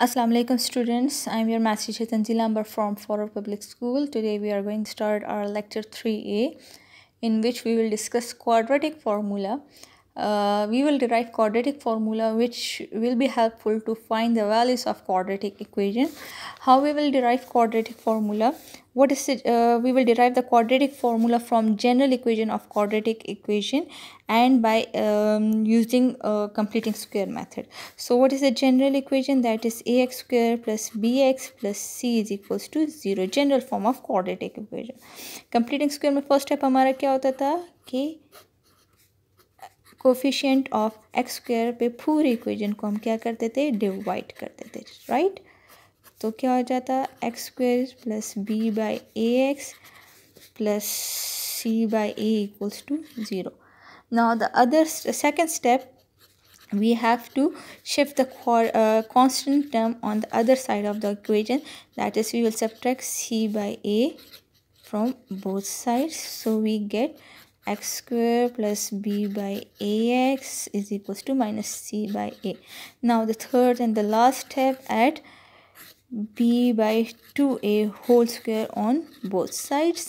Assalamu alaikum students I am your math teacher Tanzila Amber, from Farooq Public School today we are going to start our lecture 3a in which we will discuss quadratic formula uh, we will derive quadratic formula which will be helpful to find the values of quadratic equation how we will derive quadratic formula what is it uh, we will derive the quadratic formula from general equation of quadratic equation and by um, using uh, completing square method so what is the general equation that is ax square plus bx plus c is equals to 0 general form of quadratic equation completing square my first step हमारा क्या होता था coefficient of x square पे पूरे equation को हम क्या करते थे डिवाइड करते थे राइट तो क्या हो जाता x square plus b by a x plus c by equals to zero now the other second step we have to shift the uh, constant term on the other side of the equation that is we will subtract c by a from both sides so we get x square plus b by ax is equal to minus c by a now the third and the last step add b by 2a whole square on both sides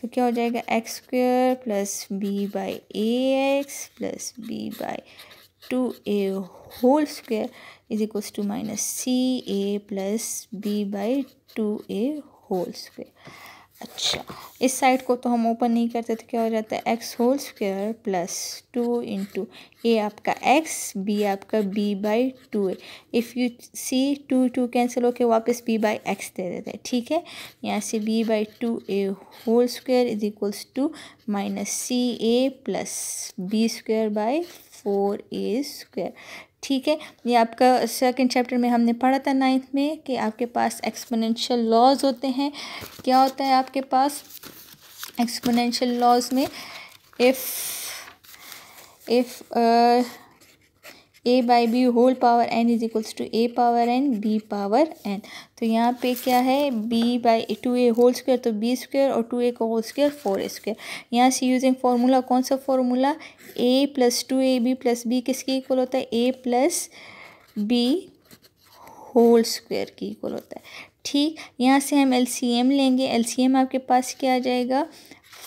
so kya ho jayega x square plus b by ax plus b by 2a whole square is equal to minus c a plus b by 2a whole square अच्छा इस side को तो हम open नहीं करते तो क्या हो जाता है x whole square plus two into a आपका एक्स बी आपका b by two a if you see two two cancel होके वापस बी बाई एक्स दे देते हैं ठीक है यहाँ से b by two a whole square is equals to minus c a plus b square by four a square ठीक है ये आपका सेकंड चैप्टर में हमने पढ़ा था नाइन्थ में कि आपके पास एक्सपोनेंशियल लॉज होते हैं क्या होता है आपके पास एक्सपोनेंशियल लॉज में if if a by b whole power n is equals to a power n b power n तो यहाँ पे क्या है b by two a whole square तो बी स्क्वेयर और टू ए का होल स्क्वेयर फोर स्क्वायर यहाँ से यूजिंग फार्मूला कौन सा formula a plus two a b plus b किसके इक्वल होता है a plus b whole square की इक्वल होता है ठीक यहाँ से हम एम लेंगे एम आपके पास क्या आ जाएगा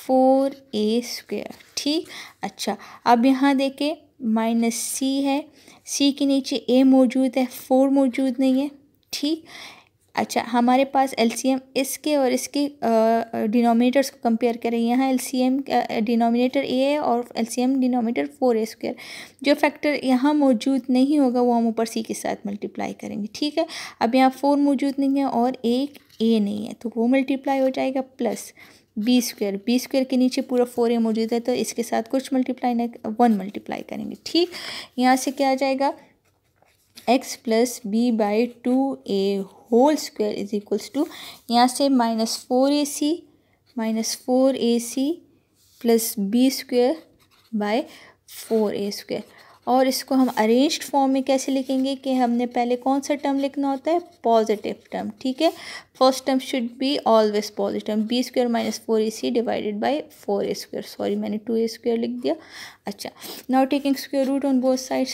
फोर ए स्क्वेयर ठीक अच्छा अब यहाँ देखें माइनस सी है सी के नीचे ए मौजूद है फोर मौजूद नहीं है ठीक अच्छा हमारे पास एल इसके और इसके डिनोमिनेटर्स को कंपेयर करें यहाँ L C M denominator a है और M denominator four a square जो फैक्टर यहाँ मौजूद नहीं होगा वो हम ऊपर सी के साथ मल्टीप्लाई करेंगे ठीक है अब यहाँ फोर मौजूद नहीं है और एक ए नहीं है तो वो मल्टीप्लाई हो जाएगा plus b square b square के नीचे पूरा फोर ए मौजूद है तो इसके साथ कुछ मल्टीप्लाई ना वन मल्टीप्लाई करेंगे ठीक यहाँ से क्या आ जाएगा x plus b by two a whole square is equals to यहाँ से minus four a c minus four a c plus b square by four a square और इसको हम अरेंज्ड फॉर्म में कैसे लिखेंगे कि हमने पहले कौन सा टर्म लिखना होता है पॉजिटिव टर्म ठीक है first term should be always positive b square minus four a c divided by four a square sorry मैंने टू ए स्क्र लिख दिया अच्छा now taking square root on both sides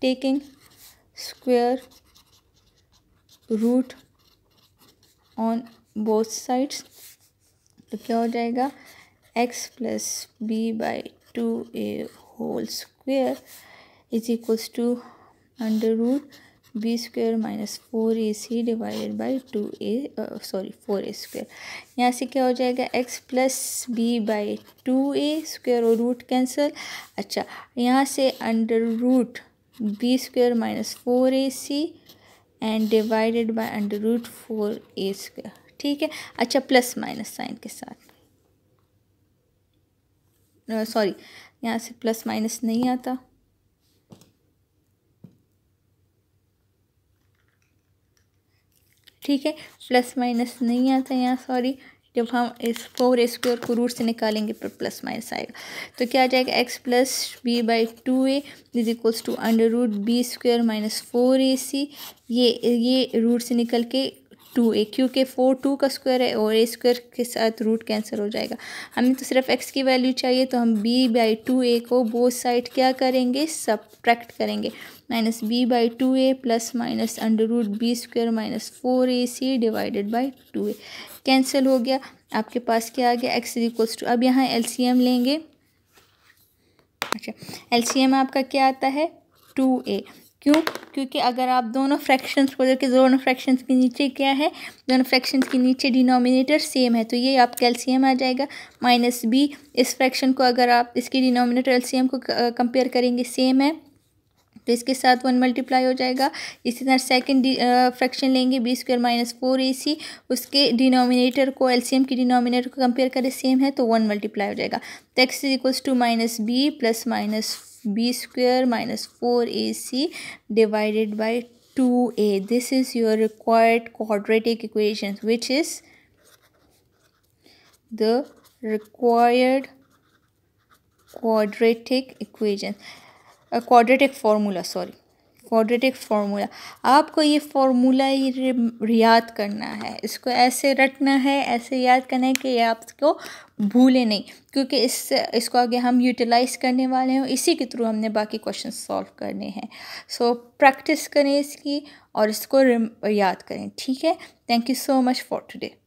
taking square root on both sides तो क्या हो जाएगा x plus b by two a whole square is equals to under root b square minus four a c divided by two a sorry four a square यहाँ से क्या हो जाएगा x plus b by two a square और root cancel अच्छा यहाँ से under root b square minus four a c and divided by under root four a square ठीक है अच्छा प्लस माइनस साइन के साथ सॉरी uh, यहाँ से प्लस माइनस नहीं आता ठीक है प्लस माइनस नहीं आता यहाँ सॉरी जब हम इस फोर स्क्वायर को रूट से निकालेंगे पर तो प्लस माइनस आएगा तो क्या आ जाएगा x plus b by two a is equals to under root b square minus four a c ये ये रूट से निकल के टू ए क्योंकि फोर टू का स्क्वायर है और ए स्क्वायर के साथ रूट कैंसिल हो जाएगा हमें तो सिर्फ एक्स की वैल्यू चाहिए तो हम बी बाई टू ए को बोथ साइड क्या करेंगे सब्ट्रैक्ट करेंगे minus b by two a plus minus under root b square minus four a c divided by two a cancel हो गया आपके पास क्या आ गया एक्स इक्वल्स टू अब यहाँ एल सी एम लेंगे अच्छा एल सी एम आपका क्या आता है टू ए क्यों क्योंकि अगर आप दोनों फ्रैक्शंस को देखें दोनों फ्रैक्शंस के नीचे क्या है दोनों फ्रैक्शंस के नीचे डिनोमिनेटर सेम है तो ये आप कैल्शियम आ जाएगा माइनस बी इस फ्रैक्शन को अगर आप इसके डिनोमिनेटर एल्शियम को कंपेयर करेंगे सेम है तो इसके साथ वन मल्टीप्लाई हो जाएगा इसी तरह सेकेंड फ्रैक्शन लेंगे b square minus four a c उसके डिनोमिनेटर को एलसीएम की डिनोमिनेटर को कंपेयर करें सेम है तो वन मल्टीप्लाई हो जाएगा तो x is equals to minus b plus minus b square minus 4ac divided by 2a. This is your required quadratic equation which is the required quadratic equation, a quadratic formula, sorry. Quadratic formula आपको ये formula याद करना है इसको ऐसे रटना है ऐसे याद करना है कि ये आपको भूले नहीं क्योंकि इस इसको आगे हम यूटिलाइज करने वाले हैं इसी के थ्रू हमने बाकी क्वेश्चन सॉल्व करने हैं सो प्रैक्टिस करें इसकी और इसको याद करें ठीक है thank you so much for today